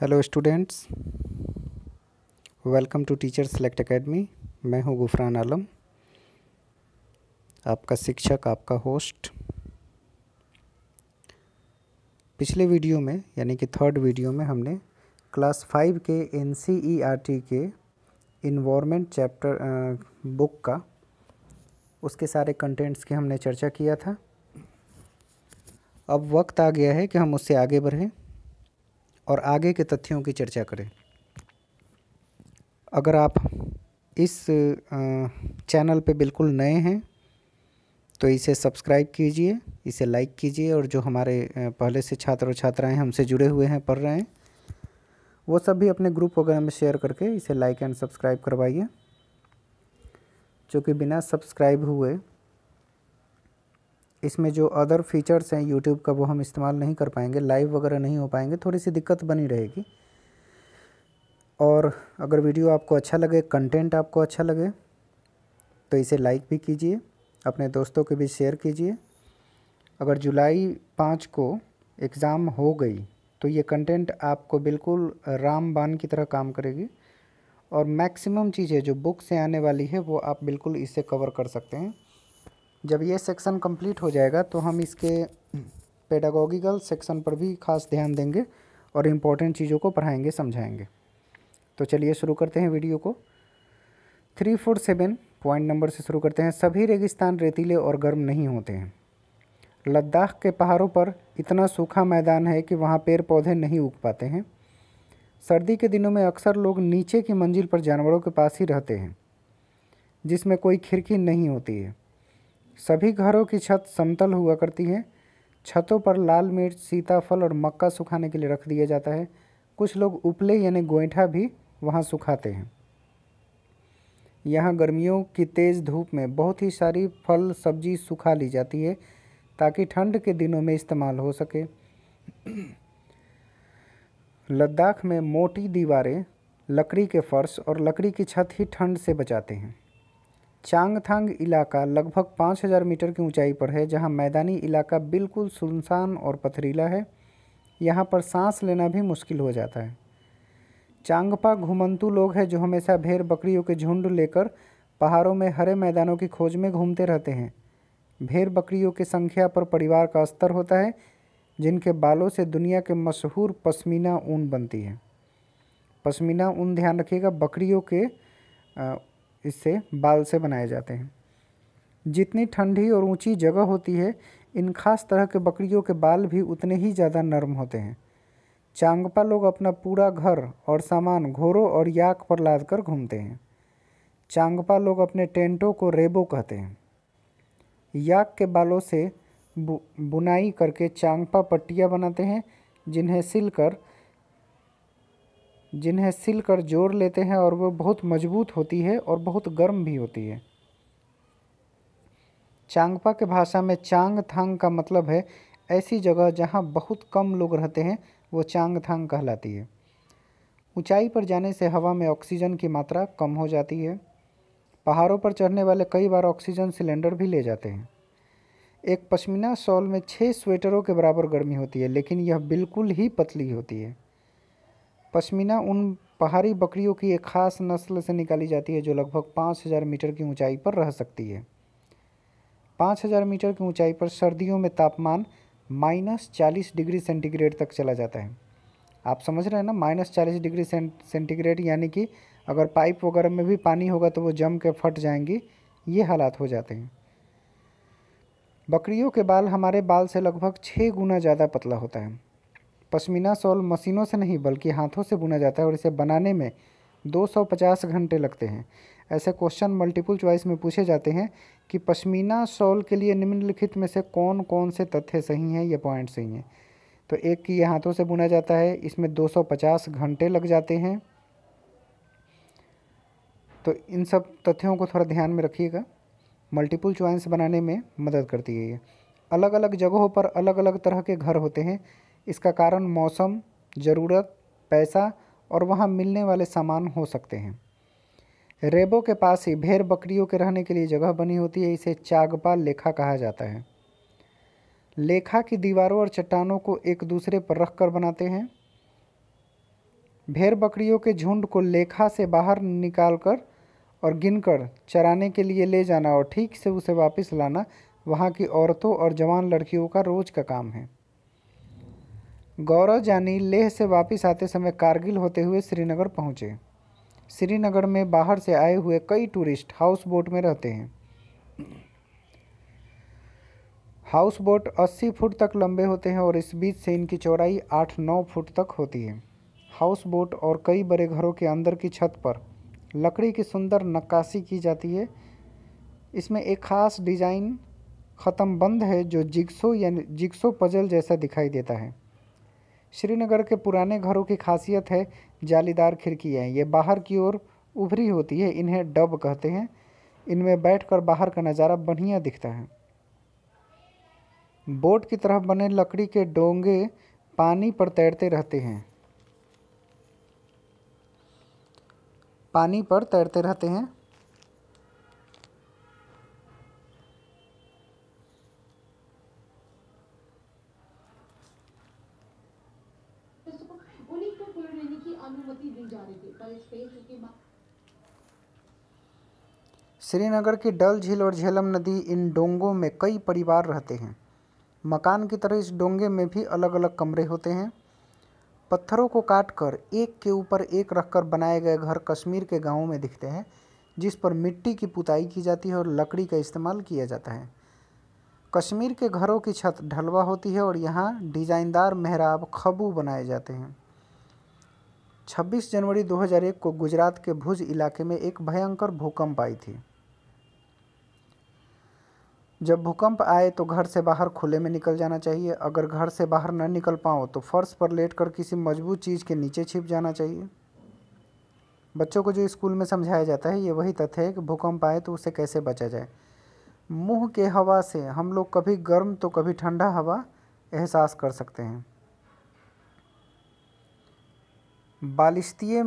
hello students welcome to Teacher Select Academy मैं हूं गुफरान आलम आपका शिक्षक आपका होस्ट पिछले वीडियो में यानी कि थर्ड वीडियो में हमने क्लास फाइव के एन e के इन्वामेंट चैप्टर बुक का उसके सारे कंटेंट्स की हमने चर्चा किया था अब वक्त आ गया है कि हम उससे आगे बढ़ें और आगे के तथ्यों की चर्चा करें अगर आप इस चैनल पे बिल्कुल नए हैं तो इसे सब्सक्राइब कीजिए इसे लाइक कीजिए और जो हमारे पहले से छात्र और छात्राएं हमसे जुड़े हुए हैं पढ़ रहे हैं वो सब भी अपने ग्रुप वगैरह में शेयर करके इसे लाइक एंड सब्सक्राइब करवाइए क्योंकि बिना सब्सक्राइब हुए इसमें जो अदर फीचर्स हैं यूट्यूब का वो हम इस्तेमाल नहीं कर पाएंगे लाइव वगैरह नहीं हो पाएंगे थोड़ी सी दिक्कत बनी रहेगी और अगर वीडियो आपको अच्छा लगे कंटेंट आपको अच्छा लगे तो इसे लाइक भी कीजिए अपने दोस्तों के भी शेयर कीजिए अगर जुलाई पाँच को एग्ज़ाम हो गई तो ये कंटेंट आपको बिल्कुल रामबान की तरह काम करेगी और मैक्सिमम चीज़ें जो बुक से आने वाली है वो आप बिल्कुल इससे कवर कर सकते हैं जब ये सेक्शन कंप्लीट हो जाएगा तो हम इसके पेडागोगिकल सेक्शन पर भी खास ध्यान देंगे और इम्पोर्टेंट चीज़ों को पढ़ाएंगे समझाएंगे तो चलिए शुरू करते हैं वीडियो को three four seven point number से शुरू करते हैं सभी रेगिस्तान रेतीले और गर्म नहीं होते हैं लद्दाख के पहाड़ों पर इतना सूखा मैदान है कि वहाँ पेड़ पौधे नहीं उग पाते हैं सर्दी के दिनों में अक्सर लोग नीचे की मंजिल पर जानवरों के पास ही रहते हैं जिसमें कोई खिड़की नहीं होती है सभी घरों की छत समतल हुआ करती है छतों पर लाल मिर्च सीताफल और मक्का सुखाने के लिए रख दिया जाता है कुछ लोग उपले यानी गोईठा भी वहाँ सुखाते हैं यहाँ गर्मियों की तेज़ धूप में बहुत ही सारी फल सब्जी सुखा ली जाती है ताकि ठंड के दिनों में इस्तेमाल हो सके लद्दाख में मोटी दीवारें लकड़ी के फर्श और लकड़ी की छत ही ठंड से बचाते हैं चांगथांग इलाका लगभग 5000 मीटर की ऊंचाई पर है जहां मैदानी इलाका बिल्कुल सुनसान और पथरीला है यहां पर सांस लेना भी मुश्किल हो जाता है चांगपा घुमंतु लोग हैं जो हमेशा भेड़ बकरियों के झुंड लेकर पहाड़ों में हरे मैदानों की खोज में घूमते रहते हैं भेड़ बकरियों की संख्या पर परिवार का स्तर होता है जिनके बालों से दुनिया के मशहूर पश्मीना ऊन बनती है पश्मीना ऊन ध्यान रखिएगा बकरियों के इससे बाल से बनाए जाते हैं जितनी ठंडी और ऊंची जगह होती है इन खास तरह के बकरियों के बाल भी उतने ही ज़्यादा नरम होते हैं चांगपा लोग अपना पूरा घर और सामान घोड़ों और याक पर लाद कर घूमते हैं चांगपा लोग अपने टेंटों को रेबो कहते हैं याक के बालों से बु, बुनाई करके चांगपा पट्टियाँ बनाते हैं जिन्हें सिलकर जिन्हें सिल कर जोड़ लेते हैं और वह बहुत मजबूत होती है और बहुत गर्म भी होती है चांगपा के भाषा में चांग थांग का मतलब है ऐसी जगह जहाँ बहुत कम लोग रहते हैं वो चांग थांग कहलाती है ऊंचाई पर जाने से हवा में ऑक्सीजन की मात्रा कम हो जाती है पहाड़ों पर चढ़ने वाले कई बार ऑक्सीजन सिलेंडर भी ले जाते हैं एक पश्मीना शॉल में छः स्वेटरों के बराबर गर्मी होती है लेकिन यह बिल्कुल ही पतली होती है पश्मीना उन पहाड़ी बकरियों की एक खास नस्ल से निकाली जाती है जो लगभग 5000 मीटर की ऊंचाई पर रह सकती है 5000 मीटर की ऊंचाई पर सर्दियों में तापमान माइनस चालीस डिग्री सेंटीग्रेड तक चला जाता है आप समझ रहे हैं ना माइनस चालीस डिग्री सेंटीग्रेड यानी कि अगर पाइप वगैरह में भी पानी होगा तो वो जम के फट जाएंगी ये हालात हो जाते हैं बकरियों के बाल हमारे बाल से लगभग छः गुना ज़्यादा पतला होता है पश्मीना शॉल मशीनों से नहीं बल्कि हाथों से बुना जाता है और इसे बनाने में 250 घंटे लगते हैं ऐसे क्वेश्चन मल्टीपल चॉइस में पूछे जाते हैं कि पश्मीना शॉल के लिए निम्नलिखित में से कौन कौन से तथ्य सही हैं या पॉइंट सही हैं तो एक कि ये हाथों से बुना जाता है इसमें 250 घंटे लग जाते हैं तो इन सब तथ्यों को थोड़ा ध्यान में रखिएगा मल्टीपल चॉइस बनाने में मदद करती है ये अलग अलग जगहों पर अलग अलग तरह के घर होते हैं इसका कारण मौसम ज़रूरत पैसा और वहाँ मिलने वाले सामान हो सकते हैं रेबो के पास ही भेड़ बकरियों के रहने के लिए जगह बनी होती है इसे चागपा लेखा कहा जाता है लेखा की दीवारों और चट्टानों को एक दूसरे पर रख कर बनाते हैं भेड़ बकरियों के झुंड को लेखा से बाहर निकालकर और गिनकर चराने के लिए ले जाना और ठीक से उसे वापस लाना वहाँ की औरतों और जवान लड़कियों का रोज का काम है गौरव जानी लेह से वापस आते समय कारगिल होते हुए श्रीनगर पहुँचे श्रीनगर में बाहर से आए हुए कई टूरिस्ट हाउस बोट में रहते हैं हाउस बोट 80 फुट तक लंबे होते हैं और इस बीच से इनकी चौड़ाई 8-9 फुट तक होती है हाउस बोट और कई बड़े घरों के अंदर की छत पर लकड़ी की सुंदर नक्काशी की जाती है इसमें एक ख़ास डिज़ाइन ख़त्म बंद है जो जिक्सो यानी जिक्सो पजल जैसा दिखाई देता है श्रीनगर के पुराने घरों की खासियत है जालीदार खिड़कियाँ ये बाहर की ओर उभरी होती है इन्हें डब कहते हैं इनमें बैठकर बाहर का नज़ारा बढ़िया दिखता है बोट की तरह बने लकड़ी के डोंगे पानी पर तैरते रहते हैं पानी पर तैरते रहते हैं श्रीनगर की डल झील और झेलम नदी इन डोंगों में कई परिवार रहते हैं मकान की तरह इस डोंगे में भी अलग अलग कमरे होते हैं पत्थरों को काटकर एक के ऊपर एक रखकर बनाए गए घर कश्मीर के गांवों में दिखते हैं जिस पर मिट्टी की पुताई की जाती है और लकड़ी का इस्तेमाल किया जाता है कश्मीर के घरों की छत ढलवा होती है और यहाँ डिजाइनदार मेहराब खबू बनाए जाते हैं 26 जनवरी 2001 को गुजरात के भुज इलाके में एक भयंकर भूकंप आई थी जब भूकंप आए तो घर से बाहर खुले में निकल जाना चाहिए अगर घर से बाहर न निकल पाओ तो फर्श पर लेटकर किसी मजबूत चीज़ के नीचे छिप जाना चाहिए बच्चों को जो स्कूल में समझाया जाता है ये वही तथ्य है कि भूकंप आए तो उसे कैसे बचा जाए मुंह के हवा से हम लोग कभी गर्म तो कभी ठंडा हवा एहसास कर सकते हैं बालिश्तीय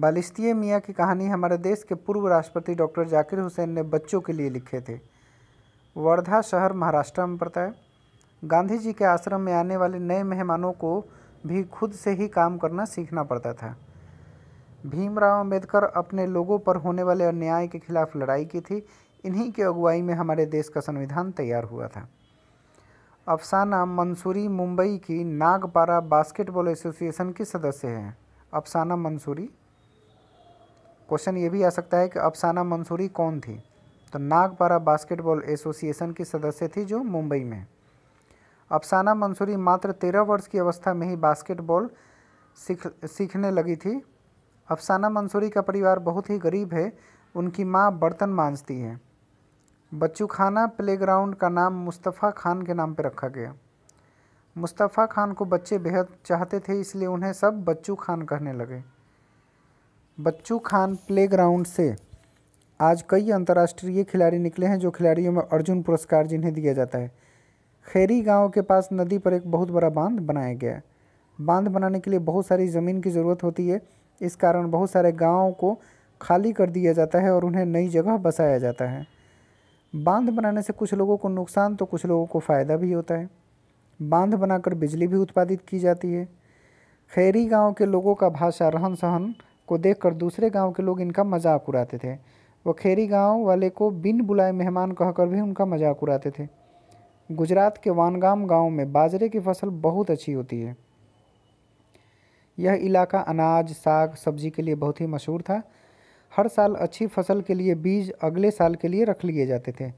बालिश्तीय मियाँ की कहानी हमारे देश के पूर्व राष्ट्रपति डॉक्टर जाकिर हुसैन ने बच्चों के लिए लिखे थे वर्धा शहर महाराष्ट्र में पड़ता है गांधी जी के आश्रम में आने वाले नए मेहमानों को भी खुद से ही काम करना सीखना पड़ता था भीमराव अम्बेडकर अपने लोगों पर होने वाले अन्याय के खिलाफ लड़ाई की थी इन्हीं की अगुवाई में हमारे देश का संविधान तैयार हुआ था अफसाना मंसूरी मुंबई की नागपारा बास्केटबॉल एसोसिएशन की सदस्य हैं अफसाना मंसूरी क्वेश्चन ये भी आ सकता है कि अफसाना मंसूरी कौन थी तो नागपारा बास्केटबॉल एसोसिएशन की सदस्य थी जो मुंबई में अफसाना मंसूरी मात्र तेरह वर्ष की अवस्था में ही बास्केटबॉल सीख सीखने लगी थी अफसाना मंसूरी का परिवार बहुत ही गरीब है उनकी माँ बर्तन मांझती है बच्चू खाना प्लेग्राउंड का नाम मुस्तफ़ा खान के नाम पर रखा गया मुस्तफ़ा खान को बच्चे बेहद चाहते थे इसलिए उन्हें सब बच्चू खान कहने लगे बच्चू खान प्लेग्राउंड से आज कई अंतर्राष्ट्रीय खिलाड़ी निकले हैं जो खिलाड़ियों में अर्जुन पुरस्कार जिन्हें दिया जाता है खैरी गांव के पास नदी पर एक बहुत बड़ा बांध बनाया गया है बांध बनाने के लिए बहुत सारी ज़मीन की ज़रूरत होती है इस कारण बहुत सारे गाँव को खाली कर दिया जाता है और उन्हें नई जगह बसाया जाता है बांध बनाने से कुछ लोगों को नुकसान तो कुछ लोगों को फ़ायदा भी होता है बांध बनाकर बिजली भी उत्पादित की जाती है खैरी गांव के लोगों का भाषा रहन सहन को देखकर दूसरे गांव के लोग इनका मजाक उड़ाते थे वह खेरी गांव वाले को बिन बुलाए मेहमान कहकर भी उनका मजाक उड़ाते थे गुजरात के वानगाम गांव में बाजरे की फसल बहुत अच्छी होती है यह इलाका अनाज साग सब्जी के लिए बहुत ही मशहूर था हर साल अच्छी फसल के लिए बीज अगले साल के लिए रख लिए जाते थे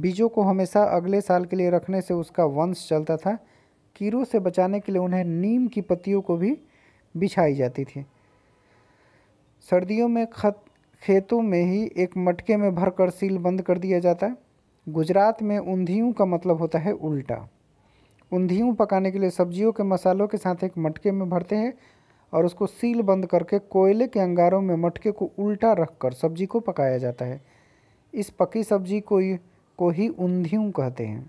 बीजों को हमेशा अगले साल के लिए रखने से उसका वंश चलता था कीड़ों से बचाने के लिए उन्हें नीम की पत्तियों को भी बिछाई जाती थी सर्दियों में खत खेतों में ही एक मटके में भरकर सील बंद कर दिया जाता है गुजरात में ऊंधियों का मतलब होता है उल्टा ऊंधियों पकाने के लिए सब्जियों के मसालों के साथ एक मटके में भरते हैं और उसको सील बंद करके कोयले के अंगारों में मटके को उल्टा रखकर सब्जी को पकाया जाता है इस पकी सब्जी को ही को ही ऊंधियों कहते हैं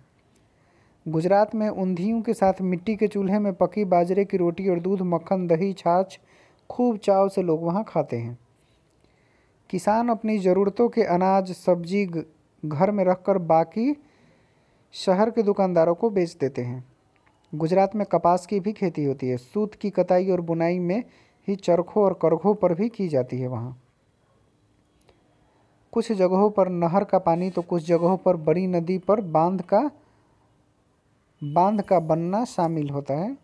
गुजरात में ऊंधियों के साथ मिट्टी के चूल्हे में पकी बाजरे की रोटी और दूध मक्खन दही छाछ खूब चाव से लोग वहाँ खाते हैं किसान अपनी ज़रूरतों के अनाज सब्जी घर में रखकर बाकी शहर के दुकानदारों को बेच देते हैं गुजरात में कपास की भी खेती होती है सूत की कताई और बुनाई में ही चरखों और करघों पर भी की जाती है वहाँ कुछ जगहों पर नहर का पानी तो कुछ जगहों पर बड़ी नदी पर बांध का बांध का बनना शामिल होता है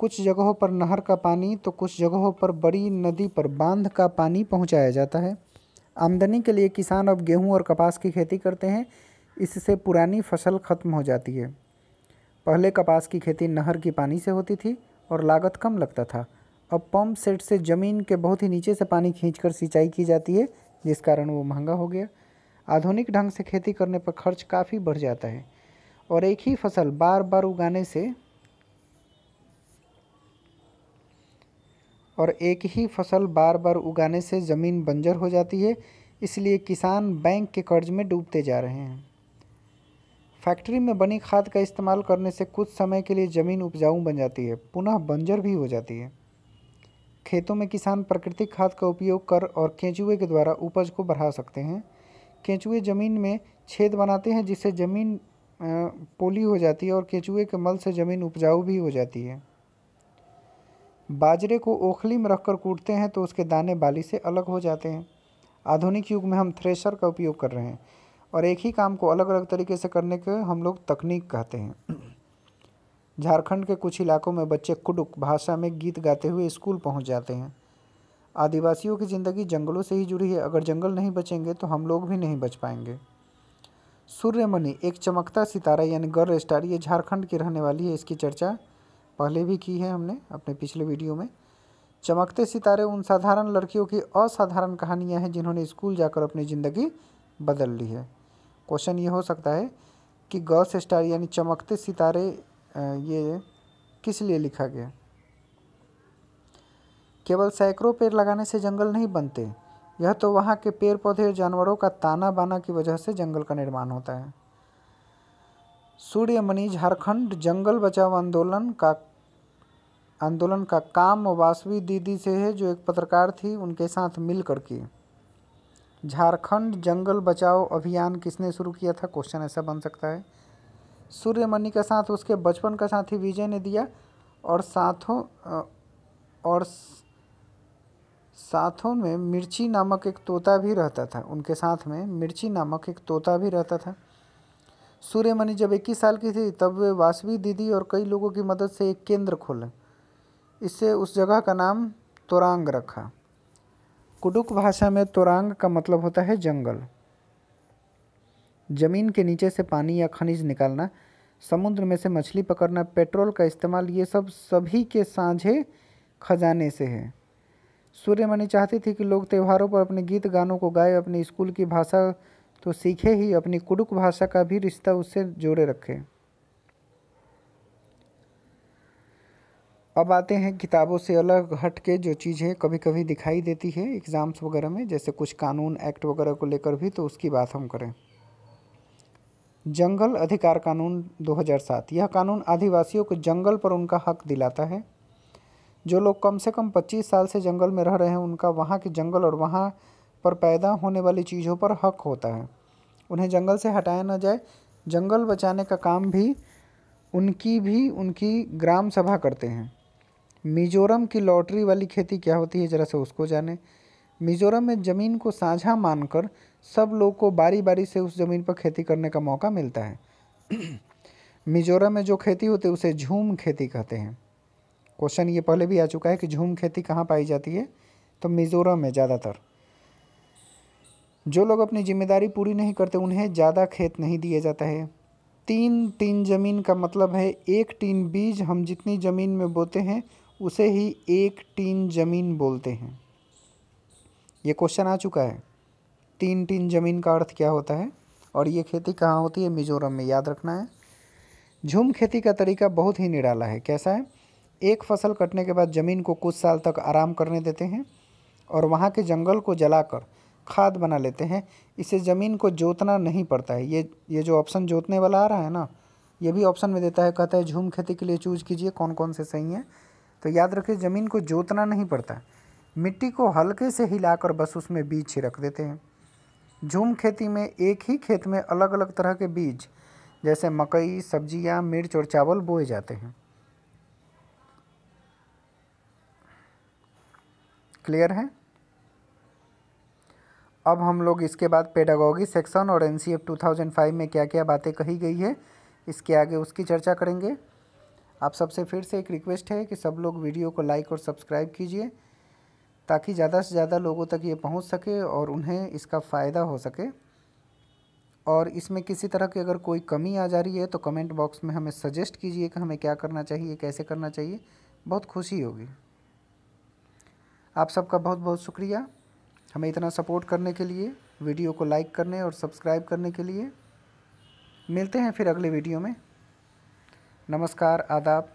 कुछ जगहों पर नहर का पानी तो कुछ जगहों पर बड़ी नदी पर बांध का पानी पहुंचाया जाता है आमदनी के लिए किसान अब गेहूं और कपास की खेती करते हैं इससे पुरानी फसल ख़त्म हो जाती है पहले कपास की खेती नहर की पानी से होती थी और लागत कम लगता था अब पम्प सेट से ज़मीन के बहुत ही नीचे से पानी खींचकर सिंचाई की जाती है जिस कारण वो महंगा हो गया आधुनिक ढंग से खेती करने पर खर्च काफ़ी बढ़ जाता है और एक ही फसल बार बार उगाने से और एक ही फसल बार बार उगाने से ज़मीन बंजर हो जाती है इसलिए किसान बैंक के कर्ज में डूबते जा रहे हैं फैक्ट्री में बनी खाद का इस्तेमाल करने से कुछ समय के लिए ज़मीन उपजाऊ बन जाती है पुनः बंजर भी हो जाती है खेतों में किसान प्राकृतिक खाद का उपयोग कर और केंचुए के द्वारा उपज को बढ़ा सकते हैं केंचुए ज़मीन में छेद बनाते हैं जिससे ज़मीन पोली हो जाती है और केंचुए के मल से ज़मीन उपजाऊ भी हो जाती है बाजरे को ओखली में रखकर कूटते हैं तो उसके दाने बाली से अलग हो जाते हैं आधुनिक युग में हम थ्रेशर का उपयोग कर रहे हैं और एक ही काम को अलग अलग तरीके से करने के हम लोग तकनीक कहते हैं झारखंड के कुछ इलाकों में बच्चे कुडुक भाषा में गीत गाते हुए स्कूल पहुंच जाते हैं आदिवासियों की ज़िंदगी जंगलों से ही जुड़ी है अगर जंगल नहीं बचेंगे तो हम लोग भी नहीं बच पाएंगे सूर्यमणि एक चमकता सितारा यानी गर्ल स्टार ये झारखंड की रहने वाली है इसकी चर्चा पहले भी की है हमने अपने पिछले वीडियो में चमकते सितारे उन साधारण लड़कियों की असाधारण कहानियां हैं जिन्होंने स्कूल जाकर अपनी ज़िंदगी बदल ली है क्वेश्चन ये हो सकता है कि गर्ल्स स्टार यानी चमकते सितारे ये किस लिए लिखा गया केवल सैकड़ों पेड़ लगाने से जंगल नहीं बनते यह तो वहाँ के पेड़ पौधे और जानवरों का ताना बाना की वजह से जंगल का निर्माण होता है सूर्यमणि झारखंड जंगल बचाओ आंदोलन का आंदोलन का काम वासवी दीदी से है जो एक पत्रकार थी उनके साथ मिल कर झारखंड जंगल बचाओ अभियान किसने शुरू किया था क्वेश्चन ऐसा बन सकता है सूर्यमणि का साथ उसके बचपन का साथी विजय ने दिया और साथों और साथों में मिर्ची नामक एक तोता भी रहता था उनके साथ में मिर्ची नामक एक तोता भी रहता था सूर्यमणि जब इक्कीस साल की थी तब वे वासवी दीदी और कई लोगों की मदद से एक केंद्र खोले इससे उस जगह का नाम तोरांग रखा कुडुक भाषा में तोरांग का मतलब होता है जंगल ज़मीन के नीचे से पानी या खनिज निकालना समुद्र में से मछली पकड़ना पेट्रोल का इस्तेमाल ये सब सभी के साझे खजाने से है सूर्यमणि चाहती थी कि लोग त्योहारों पर अपने गीत गानों को गाए अपने स्कूल की भाषा तो सीखे ही अपनी कुडुक भाषा का भी रिश्ता उससे जोड़े रखें अब आते हैं किताबों से अलग हट के जो चीज़ें कभी कभी दिखाई देती है एग्ज़ाम्स वगैरह में जैसे कुछ कानून एक्ट वगैरह को लेकर भी तो उसकी बात हम करें जंगल अधिकार कानून 2007 यह कानून आदिवासियों को जंगल पर उनका हक दिलाता है जो लोग कम से कम 25 साल से जंगल में रह रहे हैं उनका वहाँ के जंगल और वहाँ पर पैदा होने वाली चीज़ों पर हक होता है उन्हें जंगल से हटाया ना जाए जंगल बचाने का काम भी उनकी भी उनकी ग्राम सभा करते हैं मिजोरम की लॉटरी वाली खेती क्या होती है ज़रा से उसको जाने मिजोरम में ज़मीन को साझा मानकर सब लोग को बारी बारी से उस ज़मीन पर खेती करने का मौका मिलता है मिजोरम में जो खेती होती है उसे झूम खेती कहते हैं क्वेश्चन ये पहले भी आ चुका है कि झूम खेती कहाँ पाई जाती है तो मिजोरम में ज़्यादातर जो लोग अपनी जिम्मेदारी पूरी नहीं करते उन्हें ज़्यादा खेत नहीं दिया जाता है तीन टीन ज़मीन का मतलब है एक टीन बीज हम जितनी ज़मीन में बोते हैं उसे ही एक टीन ज़मीन बोलते हैं ये क्वेश्चन आ चुका है तीन टीन ज़मीन का अर्थ क्या होता है और ये खेती कहाँ होती है मिजोरम में याद रखना है झूम खेती का तरीका बहुत ही निराला है कैसा है एक फसल कटने के बाद ज़मीन को कुछ साल तक आराम करने देते हैं और वहाँ के जंगल को जलाकर खाद बना लेते हैं इसे ज़मीन को जोतना नहीं पड़ता है ये ये जो ऑप्शन जोतने वाला आ रहा है ना ये भी ऑप्शन में देता है कहता है झूम खेती के लिए चूज़ कीजिए कौन कौन से सही हैं तो याद रखिए ज़मीन को जोतना नहीं पड़ता मिट्टी को हल्के से हिलाकर बस उसमें बीज छिड़क देते हैं झूम खेती में एक ही खेत में अलग अलग तरह के बीज जैसे मकई सब्जियां, मिर्च और चावल बोए जाते हैं क्लियर है अब हम लोग इसके बाद पेडागॉगी सेक्शन और N C F two thousand five में क्या क्या बातें कही गई है इसके आगे उसकी चर्चा करेंगे आप सबसे फिर से एक रिक्वेस्ट है कि सब लोग वीडियो को लाइक और सब्सक्राइब कीजिए ताकि ज़्यादा से ज़्यादा लोगों तक ये पहुंच सके और उन्हें इसका फ़ायदा हो सके और इसमें किसी तरह की अगर कोई कमी आ जा रही है तो कमेंट बॉक्स में हमें सजेस्ट कीजिए कि हमें क्या करना चाहिए कैसे करना चाहिए बहुत खुशी होगी आप सबका बहुत बहुत शुक्रिया हमें इतना सपोर्ट करने के लिए वीडियो को लाइक करने और सब्सक्राइब करने के लिए मिलते हैं फिर अगले वीडियो में नमस्कार आदाब